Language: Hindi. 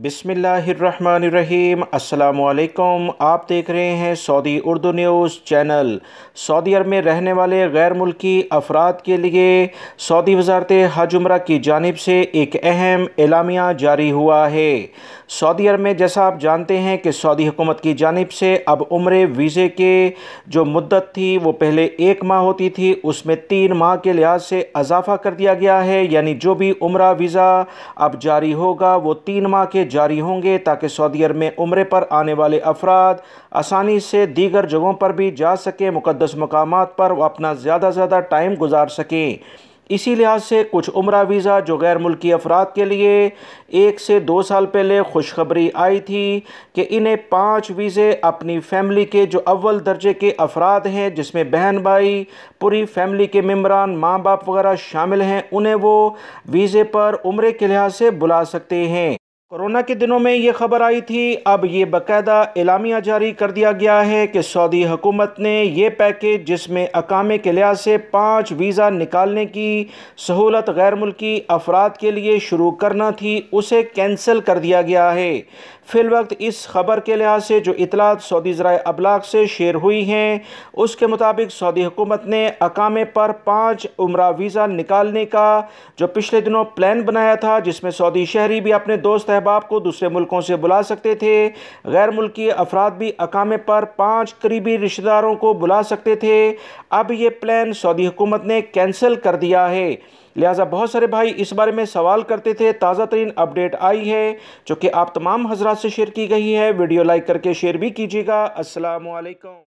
बिसमीम् अल्लाम आप देख रहे हैं Saudi Urdu news channel Saudi Arab में रहने वाले गैर मुल्की अफराद के लिए सऊदी वजारत हज उम्र की जानब से एक अहम एलामिया जारी हुआ है सऊदी अरब में जैसा आप जानते हैं कि सऊदी हुकूमत की जानब से अब उम्र वीज़े के जो मुद्दत थी वो पहले एक माह होती थी उसमें तीन माह के लिहाज से अजाफा कर दिया गया है यानी जो भी उम्र वीज़ा अब जारी होगा वो तीन माह के लिए जारी होंगे ताकि सऊदी अरब में उम्र पर आने वाले अफराद आसानी से दीगर जगहों पर भी जा सकें मुकदस मकाम पर अपना ज़्यादा से ज़्यादा टाइम गुजार सकें इसी लिहाज से कुछ उम्र वीज़ा जो गैर मुल्की अफराद के लिए एक से दो साल पहले खुशखबरी आई थी कि इन्हें पाँच वीज़े अपनी फैमिली के जो अव्वल दर्जे के अफराद हैं जिसमें बहन भाई पूरी फैमिली के मम्बरान माँ बाप वगैरह शामिल हैं उन्हें वो वीज़े पर उम्र के लिहाज से बुला सकते हैं कोरोना के दिनों में ये खबर आई थी अब ये बाकायदा एलामिया जारी कर दिया गया है कि सऊदी हुकूमत ने यह पैकेज जिसमें अकामे के लिहाज से पाँच वीज़ा निकालने की सहूलत गैर मुल्की अफराद के लिए शुरू करना थी उसे कैंसिल कर दिया गया है फिल वक्त इस खबर के लिहाज से जो इतलात सऊदी ज़रा अबलाग से शेयर हुई हैं उसके मुताबिक सऊदी हुकूमत ने अकामे पर पाँच उम्र वीज़ा निकालने का जो पिछले दिनों प्लान बनाया था जिसमें सऊदी शहरी भी अपने दोस्त अहबाब को दूसरे मुल्कों से बुला सकते थे गैर मुल्की अफराद भी अकामे पर पाँच करीबी रिश्तेदारों को बुला सकते थे अब ये प्लान सऊदी हुकूमत ने कैंसिल कर दिया है लिहाजा बहुत सारे भाई इस बारे में सवाल करते थे ताज़ा तरीन अपडेट आई है जो कि आप तमाम हजरात से शेयर की गई है वीडियो लाइक करके शेयर भी कीजिएगा असलकम